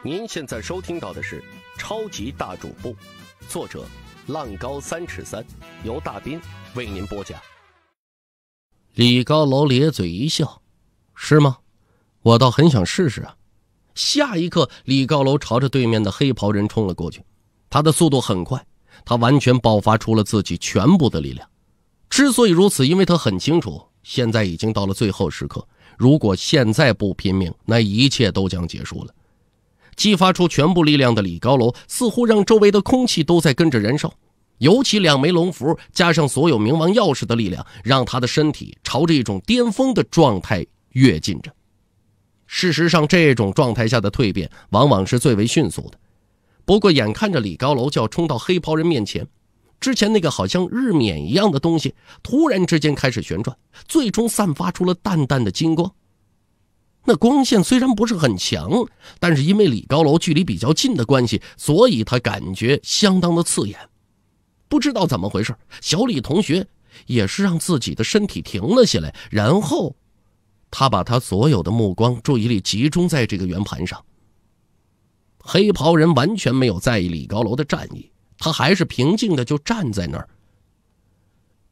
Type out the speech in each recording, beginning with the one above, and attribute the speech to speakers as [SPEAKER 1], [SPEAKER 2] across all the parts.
[SPEAKER 1] 您现在收听到的是《超级大主播》，作者浪高三尺三，由大斌为您播讲。李高楼咧嘴一笑：“是吗？我倒很想试试啊！”下一刻，李高楼朝着对面的黑袍人冲了过去。他的速度很快，他完全爆发出了自己全部的力量。之所以如此，因为他很清楚，现在已经到了最后时刻。如果现在不拼命，那一切都将结束了。激发出全部力量的李高楼，似乎让周围的空气都在跟着燃烧。尤其两枚龙符加上所有冥王钥匙的力量，让他的身体朝着一种巅峰的状态跃进着。事实上，这种状态下的蜕变往往是最为迅速的。不过，眼看着李高楼就要冲到黑袍人面前，之前那个好像日冕一样的东西突然之间开始旋转，最终散发出了淡淡的金光。那光线虽然不是很强，但是因为李高楼距离比较近的关系，所以他感觉相当的刺眼。不知道怎么回事，小李同学也是让自己的身体停了下来，然后他把他所有的目光注意力集中在这个圆盘上。黑袍人完全没有在意李高楼的战意，他还是平静的就站在那儿。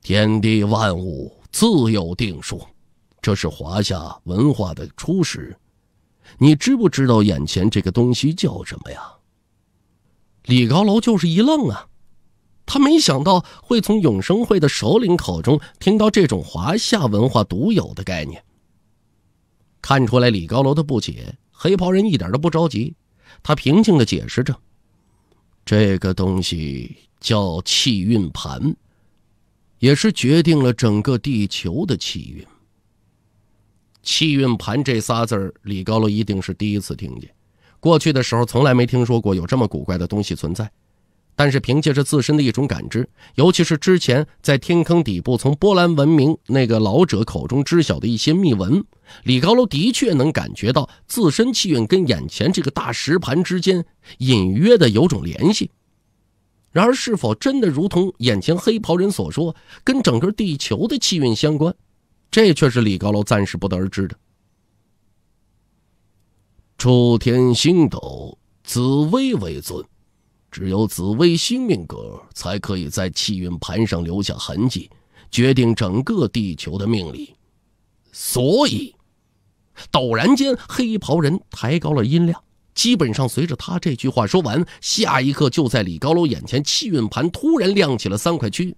[SPEAKER 1] 天地万物自有定数。这是华夏文化的初始，你知不知道眼前这个东西叫什么呀？李高楼就是一愣啊，他没想到会从永生会的首领口中听到这种华夏文化独有的概念。看出来李高楼的不解，黑袍人一点都不着急，他平静地解释着：“这个东西叫气运盘，也是决定了整个地球的气运。”气运盘这仨字儿，李高楼一定是第一次听见。过去的时候，从来没听说过有这么古怪的东西存在。但是凭借着自身的一种感知，尤其是之前在天坑底部从波兰文明那个老者口中知晓的一些秘闻，李高楼的确能感觉到自身气运跟眼前这个大石盘之间隐约的有种联系。然而，是否真的如同眼前黑袍人所说，跟整个地球的气运相关？这却是李高楼暂时不得而知的。楚天星斗，紫薇为尊，只有紫薇星命格才可以在气运盘上留下痕迹，决定整个地球的命理。所以，陡然间，黑袍人抬高了音量。基本上，随着他这句话说完，下一刻就在李高楼眼前，气运盘突然亮起了三块区域。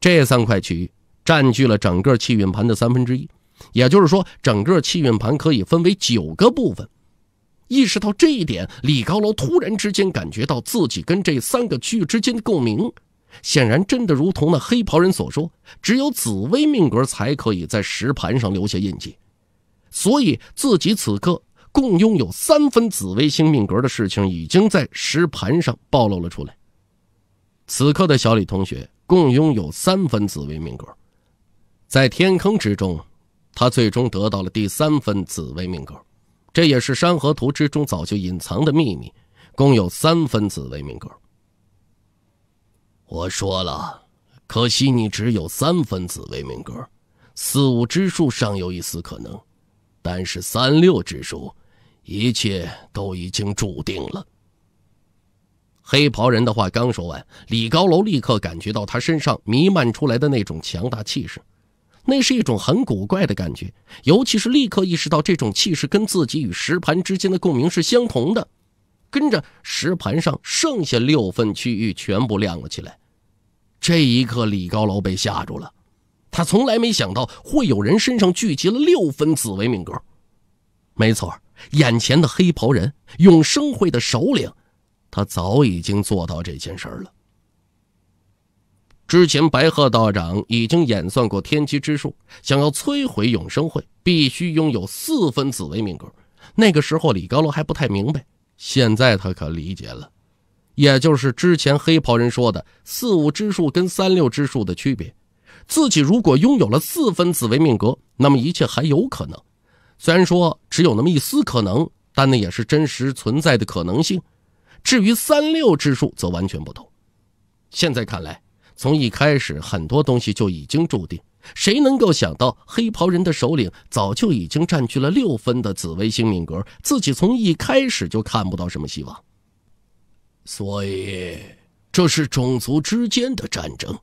[SPEAKER 1] 这三块区域。占据了整个气运盘的三分之一，也就是说，整个气运盘可以分为九个部分。意识到这一点，李高楼突然之间感觉到自己跟这三个区域之间的共鸣，显然真的如同那黑袍人所说，只有紫薇命格才可以在石盘上留下印记。所以，自己此刻共拥有三分紫薇星命格的事情，已经在石盘上暴露了出来。此刻的小李同学共拥有三分紫薇命格。在天坑之中，他最终得到了第三分紫薇命格，这也是山河图之中早就隐藏的秘密。共有三分紫薇命格。我说了，可惜你只有三分紫薇命格，四五之数尚有一丝可能，但是三六之数，一切都已经注定了。黑袍人的话刚说完，李高楼立刻感觉到他身上弥漫出来的那种强大气势。那是一种很古怪的感觉，尤其是立刻意识到这种气势跟自己与石盘之间的共鸣是相同的，跟着石盘上剩下六份区域全部亮了起来。这一刻，李高楼被吓住了，他从来没想到会有人身上聚集了六分紫薇命格。没错，眼前的黑袍人，永生会的首领，他早已经做到这件事儿了。之前白鹤道长已经演算过天机之术，想要摧毁永生会，必须拥有四分紫薇命格。那个时候李高楼还不太明白，现在他可理解了。也就是之前黑袍人说的四五之术跟三六之术的区别。自己如果拥有了四分紫薇命格，那么一切还有可能。虽然说只有那么一丝可能，但那也是真实存在的可能性。至于三六之术，则完全不同。现在看来。从一开始，很多东西就已经注定。谁能够想到，黑袍人的首领早就已经占据了六分的紫薇星命格，自己从一开始就看不到什么希望。所以，这是种族之间的战争。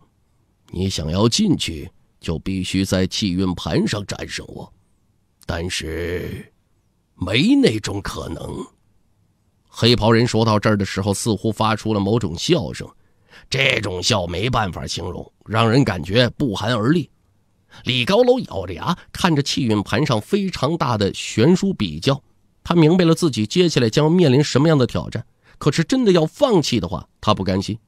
[SPEAKER 1] 你想要进去，就必须在气运盘上战胜我。但是，没那种可能。黑袍人说到这儿的时候，似乎发出了某种笑声。这种笑没办法形容，让人感觉不寒而栗。李高楼咬着牙看着气运盘上非常大的悬殊比较，他明白了自己接下来将面临什么样的挑战。可是真的要放弃的话，他不甘心。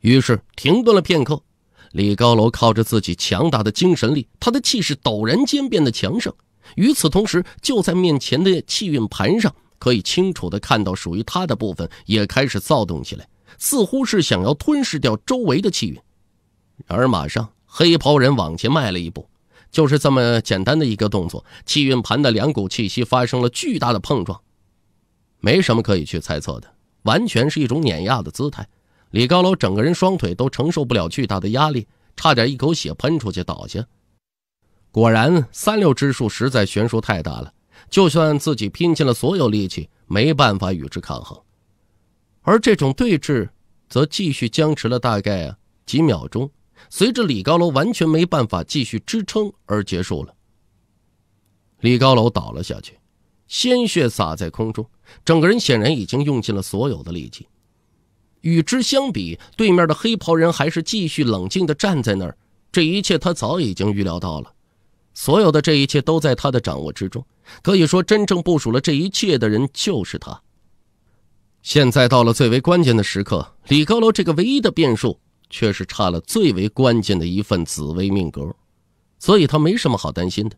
[SPEAKER 1] 于是停顿了片刻，李高楼靠着自己强大的精神力，他的气势陡然间变得强盛。与此同时，就在面前的气运盘上，可以清楚地看到属于他的部分也开始躁动起来。似乎是想要吞噬掉周围的气运，然而马上，黑袍人往前迈了一步，就是这么简单的一个动作，气运盘的两股气息发生了巨大的碰撞。没什么可以去猜测的，完全是一种碾压的姿态。李高楼整个人双腿都承受不了巨大的压力，差点一口血喷出去倒下。果然，三六之术实在悬殊太大了，就算自己拼尽了所有力气，没办法与之抗衡。而这种对峙，则继续僵持了大概几秒钟，随着李高楼完全没办法继续支撑而结束了。李高楼倒了下去，鲜血洒在空中，整个人显然已经用尽了所有的力气。与之相比，对面的黑袍人还是继续冷静地站在那儿。这一切他早已经预料到了，所有的这一切都在他的掌握之中。可以说，真正部署了这一切的人就是他。现在到了最为关键的时刻，李高楼这个唯一的变数，却是差了最为关键的一份紫薇命格，所以他没什么好担心的。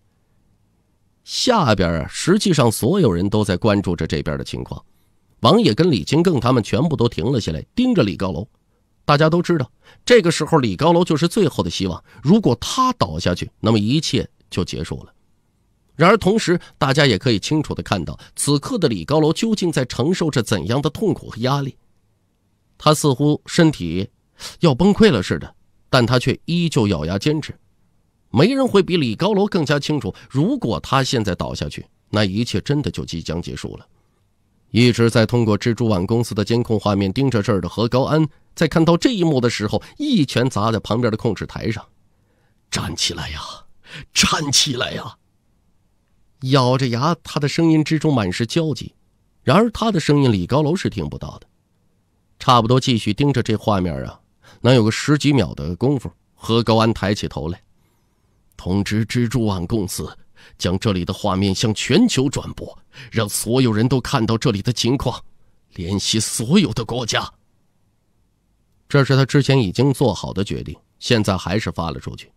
[SPEAKER 1] 下边啊，实际上所有人都在关注着这边的情况，王爷跟李金更他们全部都停了下来，盯着李高楼。大家都知道，这个时候李高楼就是最后的希望，如果他倒下去，那么一切就结束了。然而，同时大家也可以清楚的看到，此刻的李高楼究竟在承受着怎样的痛苦和压力。他似乎身体要崩溃了似的，但他却依旧咬牙坚持。没人会比李高楼更加清楚，如果他现在倒下去，那一切真的就即将结束了。一直在通过蜘蛛网公司的监控画面盯着这儿的何高安，在看到这一幕的时候，一拳砸在旁边的控制台上：“站起来呀，站起来呀！”咬着牙，他的声音之中满是焦急。然而，他的声音李高楼是听不到的。差不多，继续盯着这画面啊，能有个十几秒的功夫。何高安抬起头来，通知蜘蛛网公司，将这里的画面向全球转播，让所有人都看到这里的情况，联系所有的国家。这是他之前已经做好的决定，现在还是发了出去。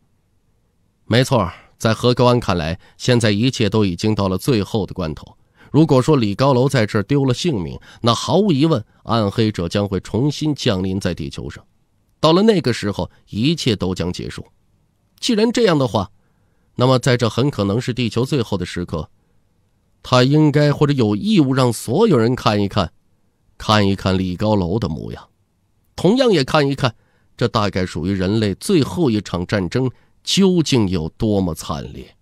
[SPEAKER 1] 没错。在何高安看来，现在一切都已经到了最后的关头。如果说李高楼在这丢了性命，那毫无疑问，暗黑者将会重新降临在地球上。到了那个时候，一切都将结束。既然这样的话，那么在这很可能是地球最后的时刻，他应该或者有义务让所有人看一看，看一看李高楼的模样，同样也看一看这大概属于人类最后一场战争。究竟有多么惨烈？